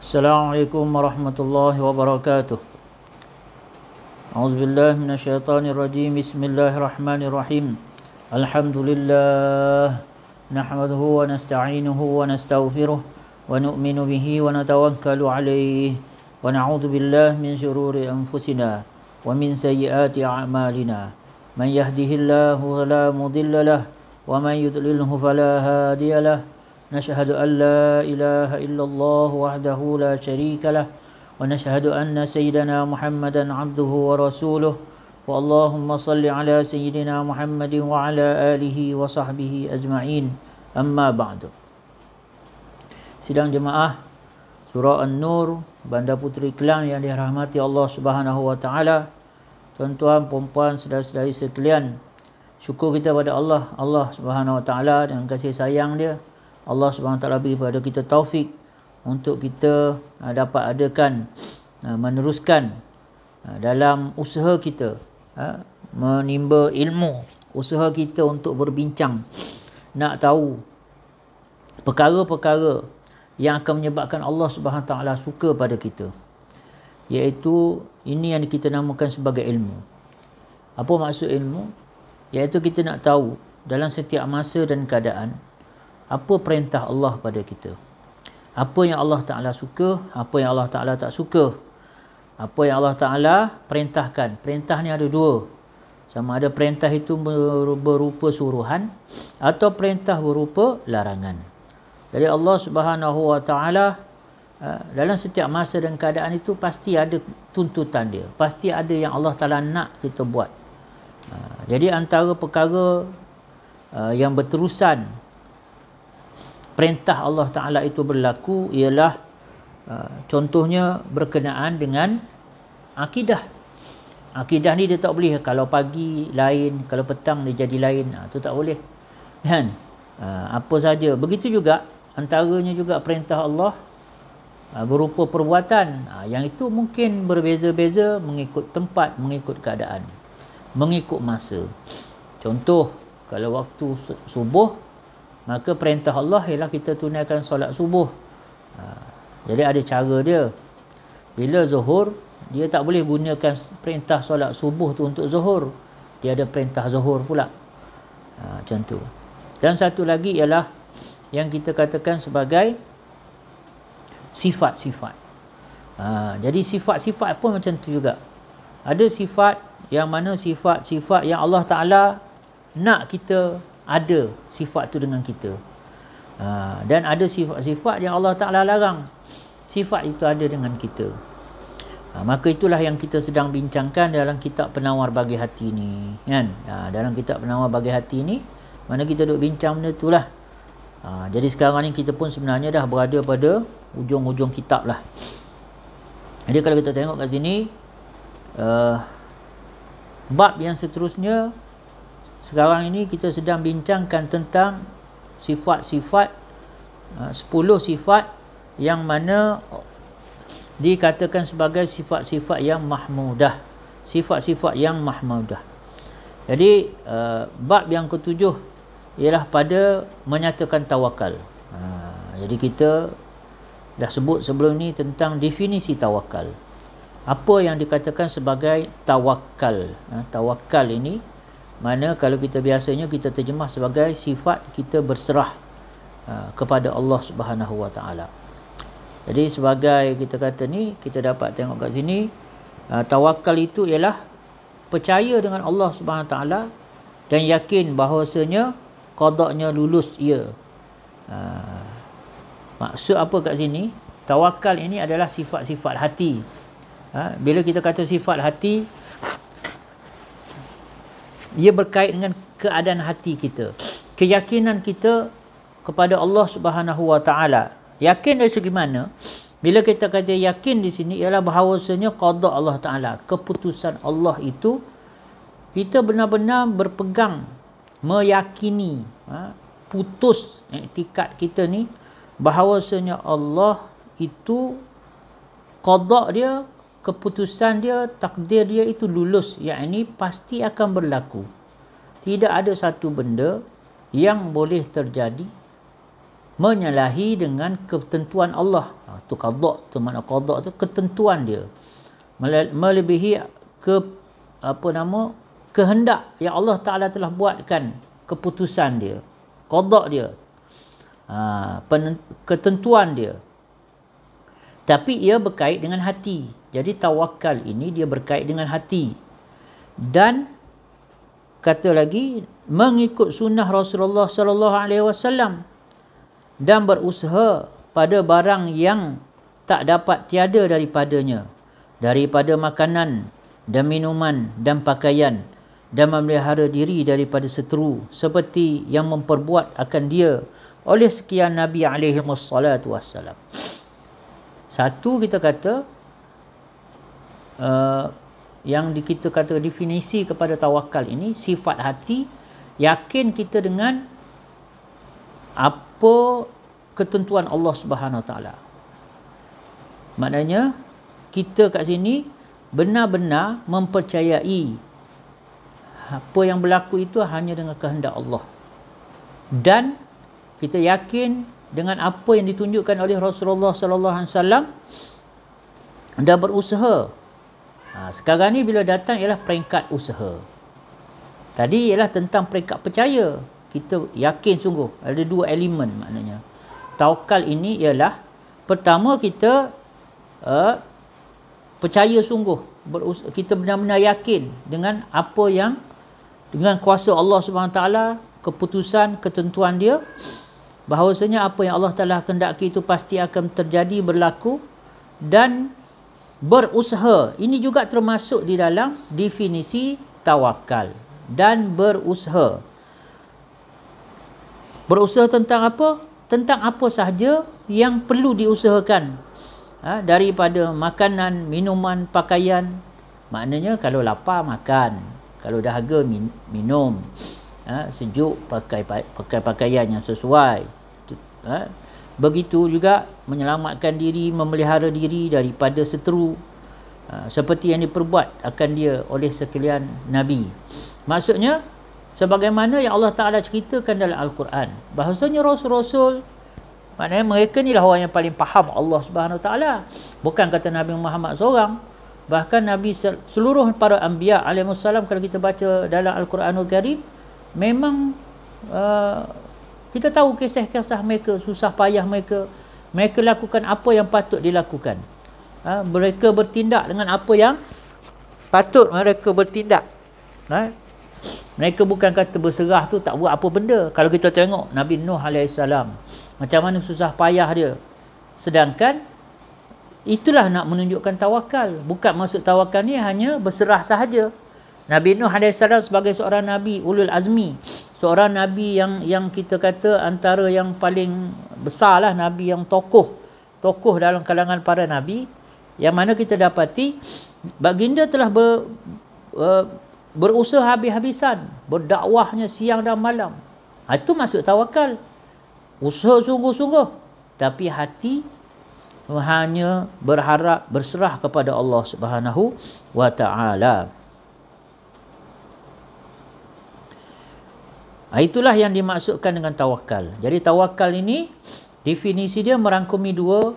السلام عليكم ورحمة الله وبركاته أعوذ بالله من الشيطان الرجيم بسم الله الرحمن الرحيم الحمد لله نحمده ونستعينه ونستغفره ونؤمن به ونتوكل عليه ونعوذ بالله من شرور أنفسنا ومن سيئات أعمالنا من يهده الله فلا مضل له ومن يضلله فلا هادي له نشهد أن لا إله إلا الله وحده لا شريك له ونشهد أن سيدنا محمدا عبده ورسوله واللهم صل على سيدنا محمد وعلى آله وصحبه أجمعين أما بعد Sidang jemaah Surah An-Nur Bandar Puteri Kelang yang dirahmati Allah Subhanahu Wa Taala. Tuan-tuan, puan-puan, saudara-saudari sekalian, syukur kita pada Allah, Allah Subhanahu Wa Taala dengan kasih sayang dia Allah SWT beri kepada kita taufik untuk kita uh, dapat adakan uh, meneruskan uh, dalam usaha kita menimba ilmu usaha kita untuk berbincang nak tahu perkara-perkara yang akan menyebabkan Allah SWT suka pada kita iaitu ini yang kita namakan sebagai ilmu apa maksud ilmu? iaitu kita nak tahu dalam setiap masa dan keadaan apa perintah Allah pada kita apa yang Allah Ta'ala suka apa yang Allah Ta'ala tak suka apa yang Allah Ta'ala perintahkan perintah ni ada dua sama ada perintah itu berupa suruhan atau perintah berupa larangan jadi Allah Subhanahu Wa Ta'ala eh, dalam setiap masa dan keadaan itu pasti ada tuntutan dia pasti ada yang Allah Ta'ala nak kita buat eh, jadi antara perkara eh, yang berterusan perintah Allah Ta'ala itu berlaku ialah uh, contohnya berkenaan dengan akidah. Akidah ni dia tak boleh kalau pagi lain, kalau petang dia jadi lain. Itu ah, tak boleh. Kan? Ah, apa saja. Begitu juga antaranya juga perintah Allah ah, berupa perbuatan. Yang itu mungkin berbeza-beza mengikut tempat, mengikut keadaan. Mengikut masa. Contoh, kalau waktu subuh, maka perintah Allah ialah kita tunaikan solat subuh ha. jadi ada cara dia bila zuhur dia tak boleh gunakan perintah solat subuh tu untuk zuhur dia ada perintah zuhur pula ha, macam tu dan satu lagi ialah yang kita katakan sebagai sifat-sifat ha, jadi sifat-sifat pun macam tu juga ada sifat yang mana sifat-sifat yang Allah Ta'ala nak kita ada sifat tu dengan kita ha, dan ada sifat-sifat yang Allah Ta'ala larang sifat itu ada dengan kita ha, maka itulah yang kita sedang bincangkan dalam kitab penawar bagi hati ni kan? ha, dalam kitab penawar bagi hati ni mana kita duduk bincang benda tu lah ha, jadi sekarang ni kita pun sebenarnya dah berada pada ujung-ujung kitab lah jadi kalau kita tengok kat sini uh, bab yang seterusnya sekarang ini kita sedang bincangkan tentang sifat-sifat ha, sepuluh sifat yang mana dikatakan sebagai sifat-sifat yang mahmudah sifat-sifat yang mahmudah jadi ha, bab yang ketujuh ialah pada menyatakan tawakal ha, jadi kita dah sebut sebelum ini tentang definisi tawakal apa yang dikatakan sebagai tawakal tawakal ini mana kalau kita biasanya kita terjemah sebagai sifat kita berserah uh, kepada Allah Subhanahu Wa Taala. Jadi sebagai kita kata ni kita dapat tengok kat sini uh, tawakal itu ialah percaya dengan Allah Subhanahu Wa Taala dan yakin bahawasanya qadanya lulus ia. Uh, maksud apa kat sini? Tawakal ini adalah sifat-sifat hati. Ha, bila kita kata sifat hati, ia berkait dengan keadaan hati kita keyakinan kita kepada Allah Subhanahu Wa Taala yakin dari segi mana bila kita kata yakin di sini ialah bahawasanya qada Allah Taala keputusan Allah itu kita benar-benar berpegang meyakini ha, putus etikat kita ni bahawasanya Allah itu qada dia keputusan dia, takdir dia itu lulus. Yang ini pasti akan berlaku. Tidak ada satu benda yang boleh terjadi menyalahi dengan ketentuan Allah. Ha, itu kadok, itu mana kadok itu ketentuan dia. Melebihi ke apa nama kehendak yang Allah Ta'ala telah buatkan keputusan dia. Kodok dia. Ha, penent- ketentuan dia. Tapi ia berkait dengan hati. Jadi tawakal ini dia berkait dengan hati. Dan kata lagi mengikut sunnah Rasulullah sallallahu alaihi wasallam dan berusaha pada barang yang tak dapat tiada daripadanya daripada makanan dan minuman dan pakaian dan memelihara diri daripada seteru seperti yang memperbuat akan dia oleh sekian Nabi alaihi wassalatu Satu kita kata Eh, yang kita kata definisi kepada tawakal ini sifat hati yakin kita dengan apa ketentuan Allah Subhanahu taala. Maknanya kita kat sini benar-benar mempercayai apa yang berlaku itu hanya dengan kehendak Allah. Dan kita yakin dengan apa yang ditunjukkan oleh Rasulullah sallallahu alaihi wasallam dan berusaha Ha, sekarang ni bila datang ialah peringkat usaha. Tadi ialah tentang peringkat percaya. Kita yakin sungguh. Ada dua elemen maknanya. Tawakal ini ialah pertama kita uh, percaya sungguh. Berusaha, kita benar-benar yakin dengan apa yang dengan kuasa Allah SWT keputusan, ketentuan dia bahawasanya apa yang Allah telah kendaki itu pasti akan terjadi berlaku dan berusaha ini juga termasuk di dalam definisi tawakal dan berusaha berusaha tentang apa tentang apa sahaja yang perlu diusahakan ha, daripada makanan minuman pakaian maknanya kalau lapar makan kalau dahaga min minum ha, sejuk pakai pakai pakaian yang sesuai ha, Begitu juga menyelamatkan diri, memelihara diri daripada seteru ha, seperti yang diperbuat akan dia oleh sekalian Nabi. Maksudnya, sebagaimana yang Allah Ta'ala ceritakan dalam Al-Quran, bahasanya Rasul-Rasul, maknanya mereka ni lah orang yang paling faham Allah Subhanahu Wa Taala. Bukan kata Nabi Muhammad seorang, bahkan Nabi seluruh para Ambiya alaihissalam kalau kita baca dalam Al-Quranul Karim, memang uh, kita tahu kisah-kisah mereka, susah payah mereka. Mereka lakukan apa yang patut dilakukan. Ha, mereka bertindak dengan apa yang patut mereka bertindak. Ha? Mereka bukan kata berserah tu tak buat apa benda. Kalau kita tengok Nabi Nuh AS, macam mana susah payah dia. Sedangkan, itulah nak menunjukkan tawakal. Bukan maksud tawakal ni hanya berserah sahaja. Nabi Nuh alaihi salam sebagai seorang nabi ulul azmi, seorang nabi yang yang kita kata antara yang paling besarlah nabi yang tokoh, tokoh dalam kalangan para nabi yang mana kita dapati baginda telah ber, ber, eh, berusaha habis-habisan berdakwahnya siang dan malam. Ha, itu masuk tawakal. Usaha sungguh-sungguh tapi hati hanya berharap berserah kepada Allah Subhanahu wa taala. Ah, itulah yang dimaksudkan dengan tawakal. Jadi tawakal ini definisi dia merangkumi dua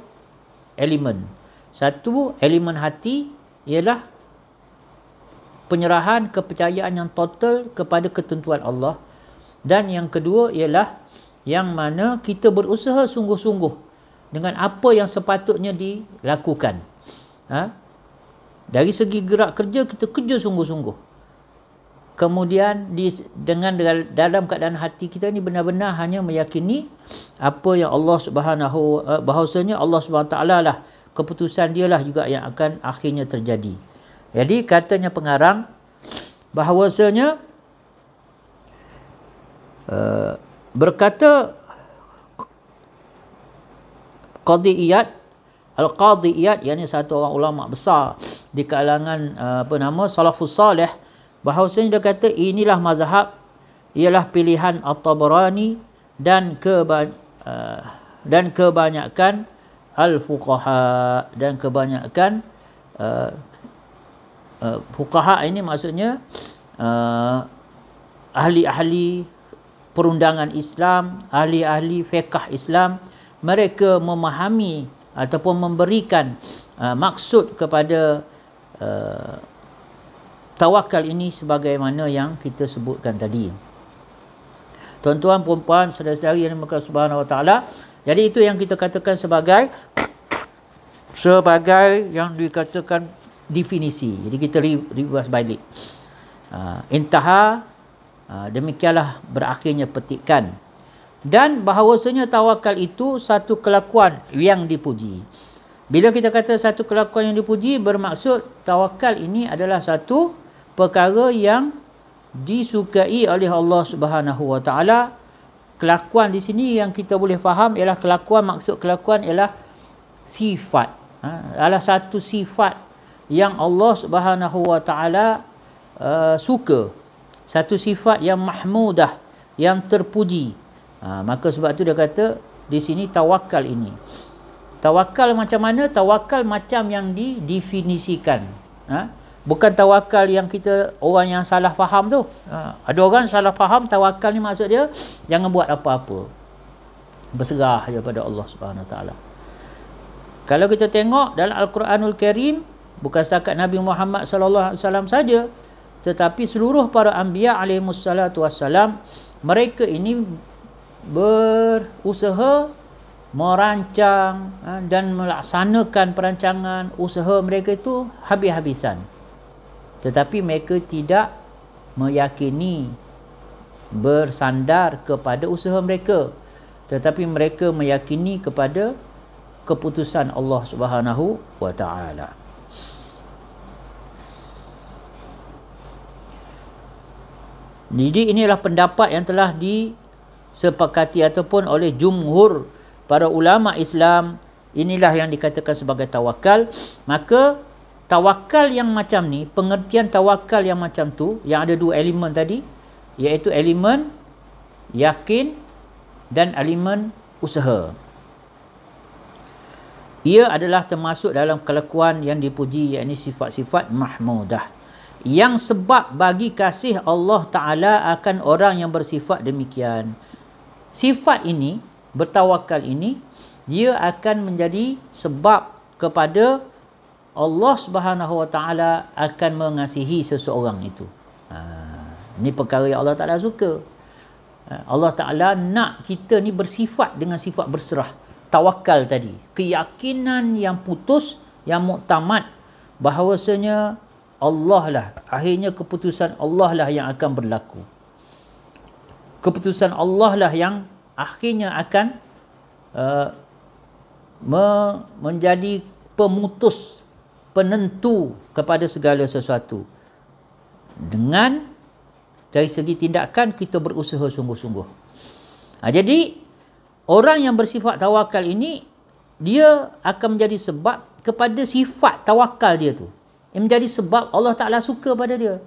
elemen. Satu elemen hati ialah penyerahan kepercayaan yang total kepada ketentuan Allah. Dan yang kedua ialah yang mana kita berusaha sungguh-sungguh dengan apa yang sepatutnya dilakukan. Ha? Dari segi gerak kerja kita kerja sungguh-sungguh kemudian di, dengan dalam keadaan hati kita ni benar-benar hanya meyakini apa yang Allah Subhanahu eh, bahawasanya Allah Subhanahu taala lah keputusan dialah juga yang akan akhirnya terjadi. Jadi katanya pengarang bahawasanya uh, berkata qadhi iyad al-qadhi iyad yakni satu orang ulama besar di kalangan uh, apa nama salafus salih Bahawasanya dia kata inilah mazhab ialah pilihan At-Tabarani dan keban uh, eh, dan kebanyakan al-fuqaha dan kebanyakan uh, uh, fuqaha ini maksudnya uh, ahli-ahli perundangan Islam, ahli-ahli fiqh Islam mereka memahami ataupun memberikan uh, maksud kepada uh, tawakal ini sebagaimana yang kita sebutkan tadi. Tuan-tuan, puan-puan, saudara-saudari yang dimakan subhanahu wa ta'ala. Jadi itu yang kita katakan sebagai sebagai yang dikatakan definisi. Jadi kita ribas balik. Uh, intaha, uh, demikianlah berakhirnya petikan. Dan bahawasanya tawakal itu satu kelakuan yang dipuji. Bila kita kata satu kelakuan yang dipuji, bermaksud tawakal ini adalah satu perkara yang disukai oleh Allah Subhanahu Wa Taala. Kelakuan di sini yang kita boleh faham ialah kelakuan maksud kelakuan ialah sifat. Ha, adalah ha? satu sifat yang Allah Subhanahu Wa Taala uh, suka. Satu sifat yang mahmudah, yang terpuji. Ha, maka sebab tu dia kata di sini tawakal ini. Tawakal macam mana? Tawakal macam yang didefinisikan. Ha? bukan tawakal yang kita orang yang salah faham tu ha. ada orang salah faham tawakal ni maksud dia jangan buat apa-apa berserah je pada Allah Subhanahu taala kalau kita tengok dalam al-Quranul Karim bukan setakat Nabi Muhammad sallallahu alaihi saja tetapi seluruh para anbiya alaihi wassalatu wassalam mereka ini berusaha merancang ha, dan melaksanakan perancangan usaha mereka itu habis-habisan tetapi mereka tidak meyakini bersandar kepada usaha mereka tetapi mereka meyakini kepada keputusan Allah Subhanahu wa taala Jadi inilah pendapat yang telah disepakati ataupun oleh jumhur para ulama Islam inilah yang dikatakan sebagai tawakal maka tawakal yang macam ni pengertian tawakal yang macam tu yang ada dua elemen tadi iaitu elemen yakin dan elemen usaha ia adalah termasuk dalam kelakuan yang dipuji iaitu sifat-sifat mahmudah yang sebab bagi kasih Allah Ta'ala akan orang yang bersifat demikian sifat ini bertawakal ini dia akan menjadi sebab kepada Allah Subhanahu Wa Taala akan mengasihi seseorang itu. Ha, ini perkara yang Allah Taala suka. Ha, Allah Taala nak kita ni bersifat dengan sifat berserah, tawakal tadi, keyakinan yang putus, yang muktamad bahawasanya Allah lah akhirnya keputusan Allah lah yang akan berlaku. Keputusan Allah lah yang akhirnya akan uh, me- menjadi pemutus penentu kepada segala sesuatu. Dengan dari segi tindakan kita berusaha sungguh-sungguh. Ha, jadi orang yang bersifat tawakal ini dia akan menjadi sebab kepada sifat tawakal dia tu. Ia menjadi sebab Allah Taala suka pada dia.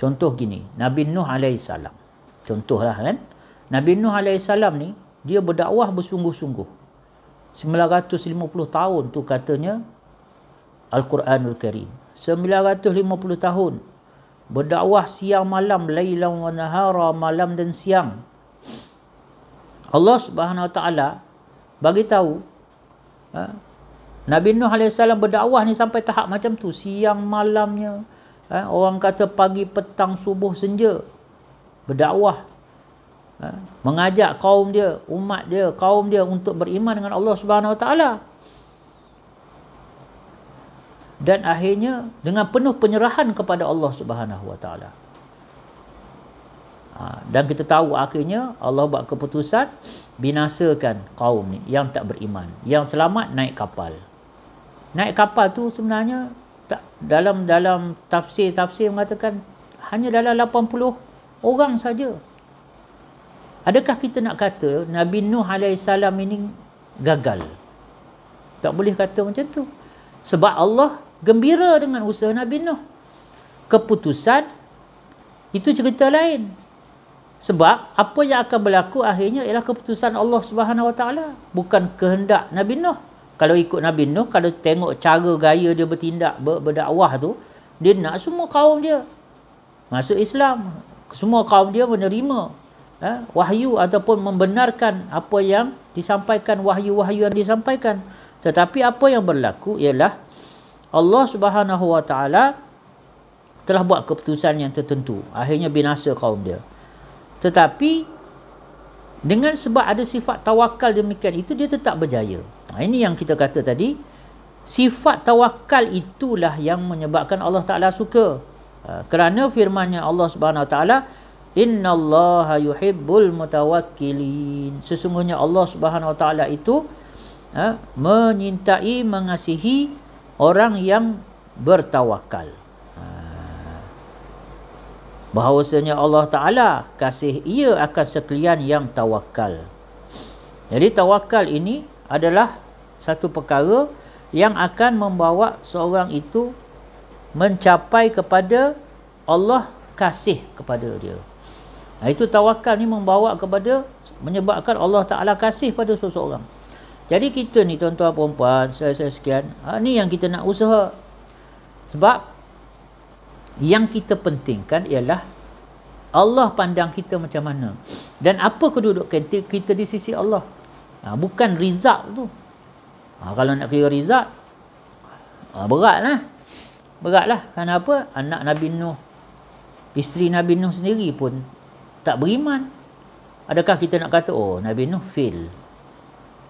Contoh gini, Nabi Nuh alaihissalam. Contohlah kan. Nabi Nuh alaihissalam ni dia berdakwah bersungguh-sungguh. 950 tahun tu katanya Al-Quranul Karim. 950 tahun berdakwah siang malam lailan wa nahara malam dan siang. Allah Subhanahu Wa Taala bagi tahu ha, Nabi Nuh alaihi salam berdakwah ni sampai tahap macam tu siang malamnya ha, orang kata pagi petang subuh senja berdakwah ha, mengajak kaum dia umat dia kaum dia untuk beriman dengan Allah Subhanahu Wa Taala dan akhirnya dengan penuh penyerahan kepada Allah Subhanahu Wa Taala. Ha, dan kita tahu akhirnya Allah buat keputusan binasakan kaum ni yang tak beriman, yang selamat naik kapal. Naik kapal tu sebenarnya tak, dalam dalam tafsir-tafsir mengatakan hanya dalam 80 orang saja. Adakah kita nak kata Nabi Nuh AS ini gagal? Tak boleh kata macam tu. Sebab Allah gembira dengan usaha Nabi Nuh. Keputusan itu cerita lain. Sebab apa yang akan berlaku akhirnya ialah keputusan Allah Subhanahu Wa Taala, bukan kehendak Nabi Nuh. Kalau ikut Nabi Nuh, kalau tengok cara gaya dia bertindak berdakwah tu, dia nak semua kaum dia masuk Islam. Semua kaum dia menerima eh, wahyu ataupun membenarkan apa yang disampaikan wahyu-wahyu yang disampaikan. Tetapi apa yang berlaku ialah Allah Subhanahu Wa Taala telah buat keputusan yang tertentu. Akhirnya binasa kaum dia. Tetapi dengan sebab ada sifat tawakal demikian itu dia tetap berjaya. Nah, ha, ini yang kita kata tadi. Sifat tawakal itulah yang menyebabkan Allah Taala suka. Ha, kerana firmannya Allah Subhanahu Wa Taala innallaha yuhibbul mutawakkilin. Sesungguhnya Allah Subhanahu Wa Taala itu ha, menyintai mengasihi orang yang bertawakal. Ha. Bahawasanya Allah Ta'ala kasih ia akan sekalian yang tawakal. Jadi tawakal ini adalah satu perkara yang akan membawa seorang itu mencapai kepada Allah kasih kepada dia. Nah, ha, itu tawakal ni membawa kepada menyebabkan Allah Ta'ala kasih pada seseorang. Jadi kita ni tuan-tuan perempuan saya, saya sekian ha, Ni yang kita nak usaha Sebab Yang kita pentingkan ialah Allah pandang kita macam mana Dan apa kedudukan kita di sisi Allah ha, Bukan result tu ha, Kalau nak kira result ha, Berat lah Berat lah Kenapa anak Nabi Nuh Isteri Nabi Nuh sendiri pun Tak beriman Adakah kita nak kata Oh Nabi Nuh fail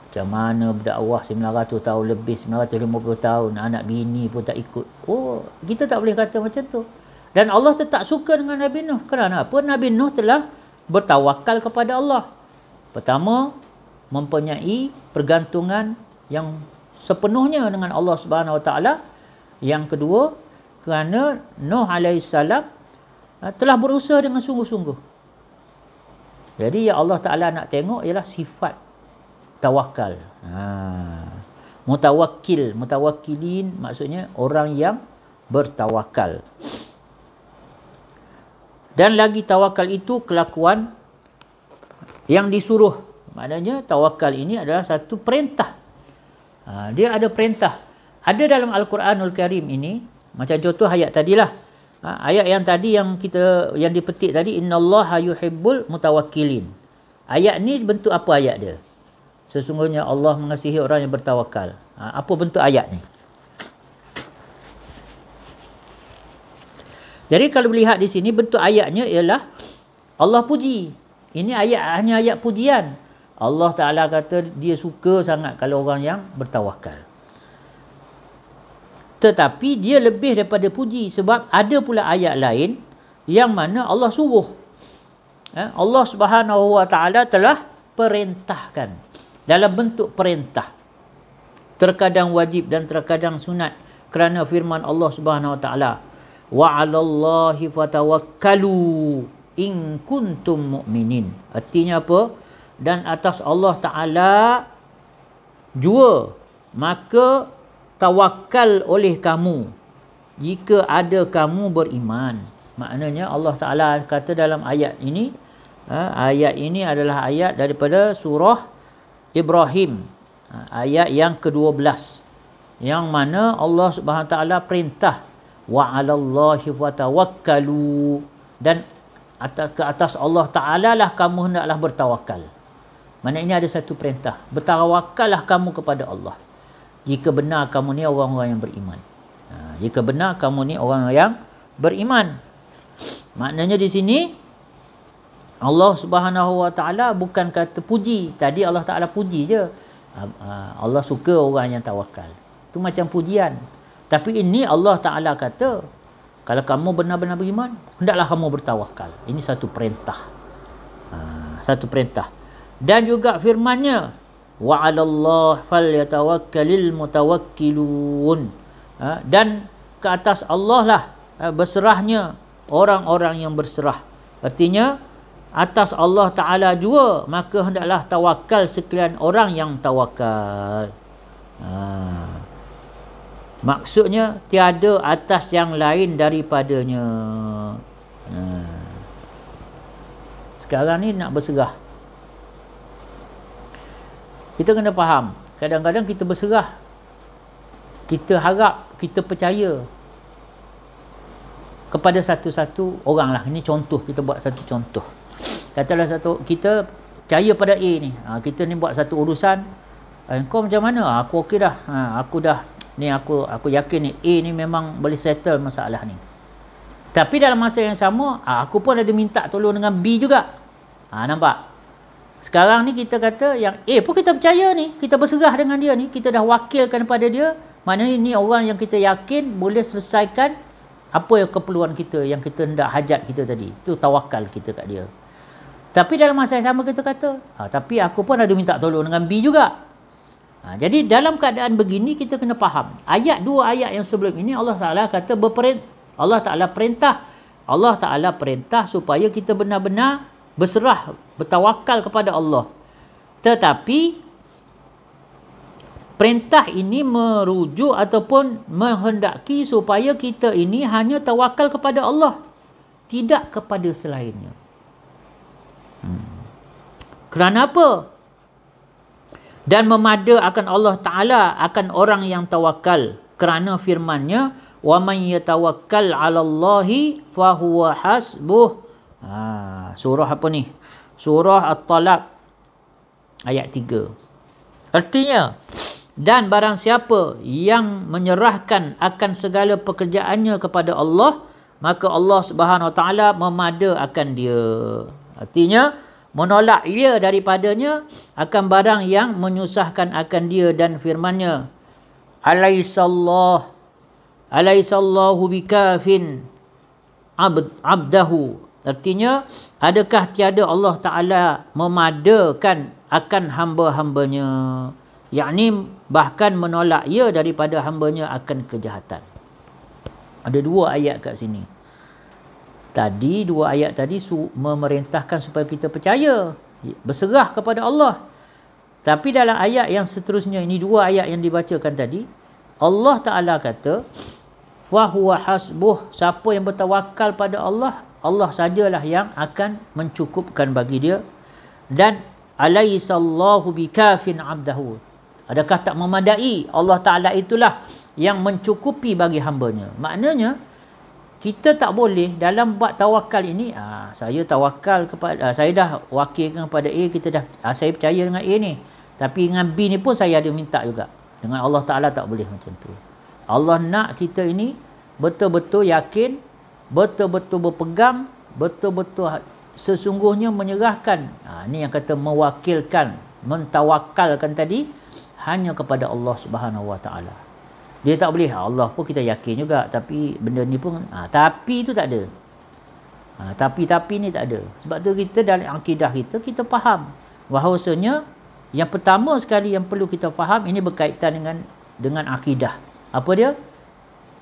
macam mana berdakwah 900 tahun lebih 950 tahun anak bini pun tak ikut oh kita tak boleh kata macam tu dan Allah tetap suka dengan Nabi Nuh kerana apa Nabi Nuh telah bertawakal kepada Allah pertama mempunyai pergantungan yang sepenuhnya dengan Allah Subhanahu Wa Taala yang kedua kerana Nuh alaihissalam eh, telah berusaha dengan sungguh-sungguh jadi yang Allah Taala nak tengok ialah sifat tawakal. Ha. Mutawakil, mutawakilin maksudnya orang yang bertawakal. Dan lagi tawakal itu kelakuan yang disuruh. Maknanya tawakal ini adalah satu perintah. Ha, dia ada perintah. Ada dalam Al-Quranul Karim ini, macam contoh ayat tadilah. Ha, ayat yang tadi yang kita yang dipetik tadi Inna innallaha yuhibbul mutawakkilin. Ayat ni bentuk apa ayat dia? sesungguhnya Allah mengasihi orang yang bertawakal. Ha, apa bentuk ayat ni? Jadi kalau melihat di sini bentuk ayatnya ialah Allah puji. Ini ayat hanya ayat pujian. Allah Taala kata dia suka sangat kalau orang yang bertawakal. Tetapi dia lebih daripada puji sebab ada pula ayat lain yang mana Allah suruh. Ha, Allah Subhanahu Wa Taala telah perintahkan dalam bentuk perintah terkadang wajib dan terkadang sunat kerana firman Allah Subhanahu Wa Taala wa 'alallahi fatawakkalu in kuntum mu'minin artinya apa dan atas Allah Taala jua maka tawakal oleh kamu jika ada kamu beriman maknanya Allah Taala kata dalam ayat ini ha, ayat ini adalah ayat daripada surah Ibrahim ha, ayat yang ke-12 yang mana Allah Subhanahu Wa Taala perintah wa 'alallahi fatawakkalu dan atas ke atas Allah Taala lah kamu hendaklah bertawakal. mana ini ada satu perintah, bertawakallah kamu kepada Allah. Jika benar kamu ni orang-orang yang beriman. Ha, jika benar kamu ni orang yang beriman. Maknanya di sini Allah Subhanahu Wa Taala bukan kata puji. Tadi Allah Taala puji je. Ah, ah, Allah suka orang yang tawakal. Tu macam pujian. Tapi ini Allah Taala kata, kalau kamu benar-benar beriman, hendaklah kamu bertawakal. Ini satu perintah. Ah, satu perintah. Dan juga firman-Nya, wa 'alallahi falyatawakkalul mutawakkilun. dan ke atas Allah lah berserahnya orang-orang yang berserah. Artinya, atas Allah Ta'ala jua maka hendaklah tawakal sekalian orang yang tawakal ha. maksudnya tiada atas yang lain daripadanya ha. sekarang ni nak berserah, kita kena faham kadang-kadang kita berserah kita harap kita percaya kepada satu-satu orang lah. ini contoh kita buat satu contoh katalah satu kita percaya pada A ni ha, kita ni buat satu urusan eh, kau macam mana ha, aku okey dah ha, aku dah ni aku aku yakin ni A ni memang boleh settle masalah ni tapi dalam masa yang sama ha, aku pun ada minta tolong dengan B juga ha, nampak sekarang ni kita kata yang A pun kita percaya ni kita berserah dengan dia ni kita dah wakilkan pada dia mana ni orang yang kita yakin boleh selesaikan apa yang keperluan kita yang kita hendak hajat kita tadi itu tawakal kita kat dia tapi dalam masa yang sama kita kata, ha, tapi aku pun ada minta tolong dengan B juga. Ha, jadi dalam keadaan begini kita kena faham. Ayat dua ayat yang sebelum ini Allah Ta'ala kata berperintah. Allah Ta'ala perintah. Allah Ta'ala perintah supaya kita benar-benar berserah, bertawakal kepada Allah. Tetapi perintah ini merujuk ataupun menghendaki supaya kita ini hanya tawakal kepada Allah. Tidak kepada selainnya. Kerana apa? Dan memada akan Allah Ta'ala akan orang yang tawakal. Kerana firmannya, وَمَنْ يَتَوَكَّلْ عَلَى اللَّهِ فَهُوَ حَسْبُهُ ha, Surah apa ni? Surah At-Talaq ayat tiga. Artinya, dan barang siapa yang menyerahkan akan segala pekerjaannya kepada Allah, maka Allah Subhanahu Wa Ta'ala memada akan dia. Artinya menolak ia daripadanya akan barang yang menyusahkan akan dia dan firmannya. Alaihissallah. Alaihissallahu bikafin abd, abdahu. Artinya adakah tiada Allah Ta'ala memadakan akan hamba-hambanya. Yakni bahkan menolak ia daripada hambanya akan kejahatan. Ada dua ayat kat sini tadi dua ayat tadi su- memerintahkan supaya kita percaya berserah kepada Allah tapi dalam ayat yang seterusnya ini dua ayat yang dibacakan tadi Allah Taala kata wa hasbuh siapa yang bertawakal pada Allah Allah sajalah yang akan mencukupkan bagi dia dan alaisallahu bikafin abdahu adakah tak memadai Allah Taala itulah yang mencukupi bagi hambanya. maknanya kita tak boleh dalam buat tawakal ini ah saya tawakal kepada ah, saya dah wakilkan kepada A kita dah ah, saya percaya dengan A ni tapi dengan B ni pun saya ada minta juga dengan Allah Taala tak boleh macam tu Allah nak kita ini betul-betul yakin betul-betul berpegang betul-betul sesungguhnya menyerahkan ah ini yang kata mewakilkan mentawakalkan tadi hanya kepada Allah Subhanahu Wa Taala dia tak boleh ha, Allah pun kita yakin juga tapi benda ni pun ha, tapi tu tak ada ha, tapi tapi ni tak ada sebab tu kita dalam akidah kita kita faham bahawasanya yang pertama sekali yang perlu kita faham ini berkaitan dengan dengan akidah apa dia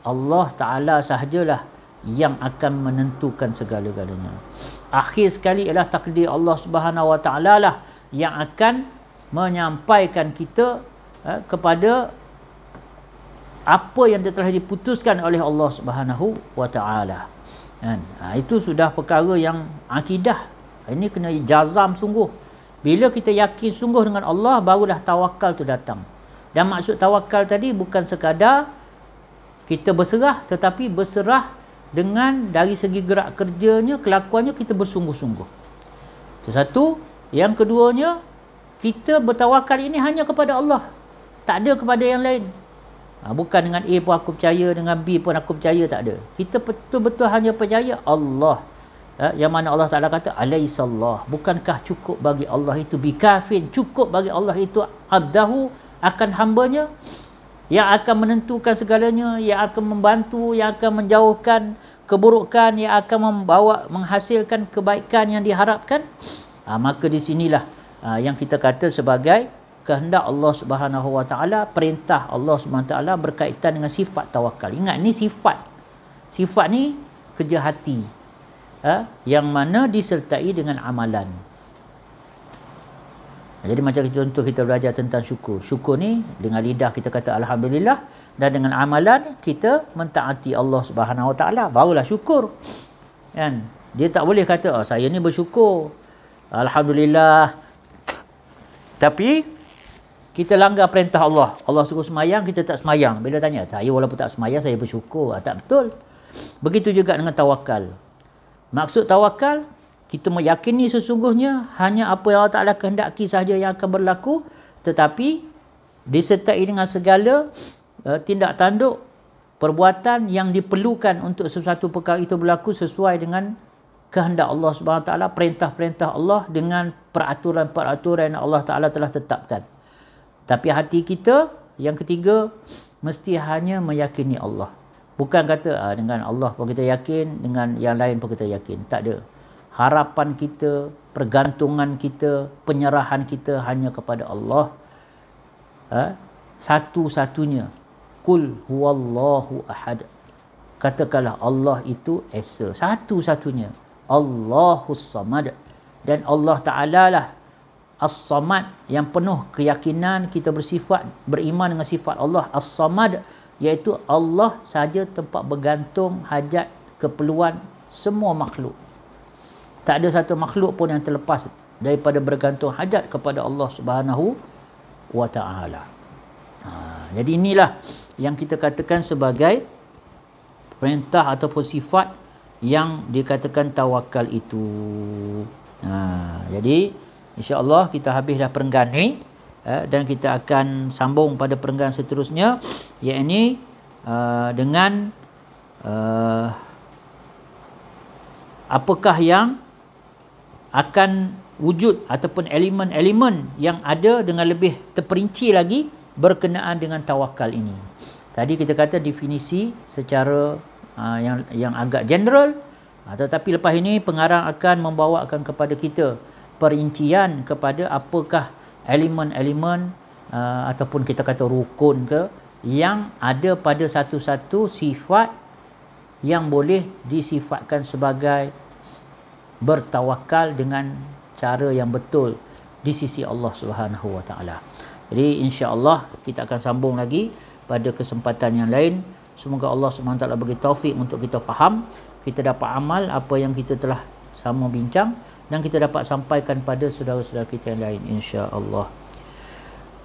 Allah Ta'ala sahajalah yang akan menentukan segala-galanya akhir sekali ialah takdir Allah Subhanahu Wa Ta'ala lah yang akan menyampaikan kita eh, kepada apa yang telah diputuskan oleh Allah Subhanahu wa taala. Kan? Ha, itu sudah perkara yang akidah. Ini kena jazam sungguh. Bila kita yakin sungguh dengan Allah barulah tawakal tu datang. Dan maksud tawakal tadi bukan sekadar kita berserah tetapi berserah dengan dari segi gerak kerjanya, kelakuannya kita bersungguh-sungguh. Itu satu, yang keduanya kita bertawakal ini hanya kepada Allah. Tak ada kepada yang lain ha, bukan dengan A pun aku percaya dengan B pun aku percaya tak ada kita betul-betul hanya percaya Allah ha, yang mana Allah Ta'ala kata alaihissallah bukankah cukup bagi Allah itu bikafin cukup bagi Allah itu abdahu akan hambanya yang akan menentukan segalanya yang akan membantu yang akan menjauhkan keburukan yang akan membawa menghasilkan kebaikan yang diharapkan ha, maka di sinilah ha, yang kita kata sebagai kehendak Allah Subhanahu Wa Taala, perintah Allah Subhanahu Wa Taala berkaitan dengan sifat tawakal. Ingat ni sifat. Sifat ni kerja hati. Eh? yang mana disertai dengan amalan. Jadi macam contoh kita belajar tentang syukur. Syukur ni dengan lidah kita kata alhamdulillah dan dengan amalan kita mentaati Allah Subhanahu Wa Taala barulah syukur. Kan? Dia tak boleh kata oh, saya ni bersyukur. Alhamdulillah. Tapi kita langgar perintah Allah. Allah suruh semayang, kita tak semayang. Bila tanya, saya walaupun tak semayang, saya bersyukur. Ah, tak betul. Begitu juga dengan tawakal. Maksud tawakal, kita meyakini sesungguhnya hanya apa yang Allah Ta'ala kehendaki sahaja yang akan berlaku. Tetapi, disertai dengan segala uh, tindak tanduk, perbuatan yang diperlukan untuk sesuatu perkara itu berlaku sesuai dengan kehendak Allah Subhanahu Wa Ta'ala, perintah-perintah Allah dengan peraturan-peraturan yang Allah Ta'ala telah tetapkan. Tapi hati kita yang ketiga mesti hanya meyakini Allah. Bukan kata ah, dengan Allah pun kita yakin, dengan yang lain pun kita yakin. Tak ada. Harapan kita, pergantungan kita, penyerahan kita hanya kepada Allah. Ha? Satu-satunya. Kul huwallahu ahad. Katakanlah Allah itu esa. Satu-satunya. Allahus samad. Dan Allah Ta'ala lah As-Samad yang penuh keyakinan kita bersifat beriman dengan sifat Allah As-Samad iaitu Allah saja tempat bergantung hajat keperluan semua makhluk. Tak ada satu makhluk pun yang terlepas daripada bergantung hajat kepada Allah Subhanahu wa taala. Ha, jadi inilah yang kita katakan sebagai perintah ataupun sifat yang dikatakan tawakal itu. Ha, jadi jadi InsyaAllah kita habis dah perenggan ni eh, dan kita akan sambung pada perenggan seterusnya iaitu uh, dengan uh, apakah yang akan wujud ataupun elemen-elemen yang ada dengan lebih terperinci lagi berkenaan dengan tawakal ini. Tadi kita kata definisi secara uh, yang yang agak general uh, tetapi lepas ini pengarang akan membawakan kepada kita perincian kepada apakah elemen-elemen uh, ataupun kita kata rukun ke yang ada pada satu-satu sifat yang boleh disifatkan sebagai bertawakal dengan cara yang betul di sisi Allah Subhanahu Wa Taala. Jadi insya-Allah kita akan sambung lagi pada kesempatan yang lain. Semoga Allah Subhanahu Taala bagi taufik untuk kita faham, kita dapat amal apa yang kita telah sama bincang dan kita dapat sampaikan pada saudara-saudara kita yang lain insya-Allah.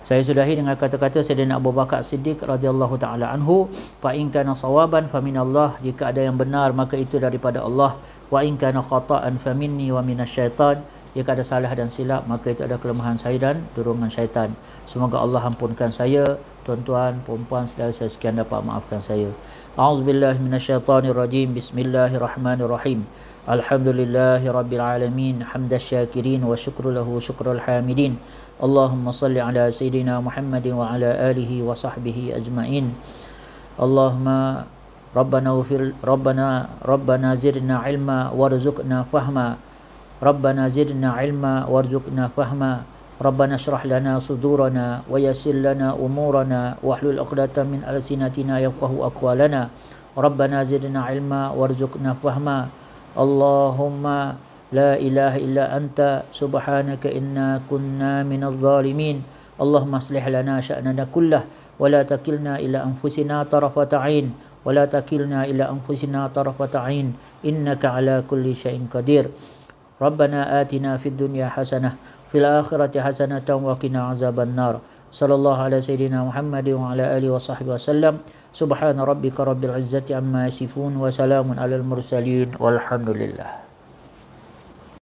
Saya sudahi dengan kata-kata Sayyidina Abu Bakar Siddiq radhiyallahu taala anhu, fa in kana sawaban fa minallah, jika ada yang benar maka itu daripada Allah, wa in kana khata'an fa minni wa minasyaitan, jika ada salah dan silap maka itu ada kelemahan saya dan dorongan syaitan. Semoga Allah ampunkan saya, tuan-tuan, puan-puan, saudara saya sekian dapat maafkan saya. A'udzubillahi minasyaitanirrajim. Bismillahirrahmanirrahim. الحمد لله رب العالمين حمد الشاكرين وشكر له شكر الحامدين اللهم صل على سيدنا محمد وعلى آله وصحبه أجمعين اللهم ربنا وفر ربنا ربنا زرنا علما وارزقنا فهما ربنا زرنا علما وارزقنا فهما ربنا اشرح لنا صدورنا ويسر لنا أمورنا واحلل عقدة من ألسنتنا يفقه أقوالنا ربنا زدنا علما وارزقنا فهما Allahumma la ilaha illa anta subhanaka inna kunna minal zalimin Allahumma aslih lana sya'nana kullah wa la takilna ila anfusina tarafata'in wa la takilna ila anfusina tarafata'in innaka ala kulli syai'in qadir Rabbana atina fid dunya hasanah fil akhirati hasanatan wa qina azaban nar sallallahu alaihi sayidina Muhammad wa ala alihi wasahbihi wasallam. Subhana rabbika rabbil izzati amma yasifun wa salamun alal mursalin walhamdulillah.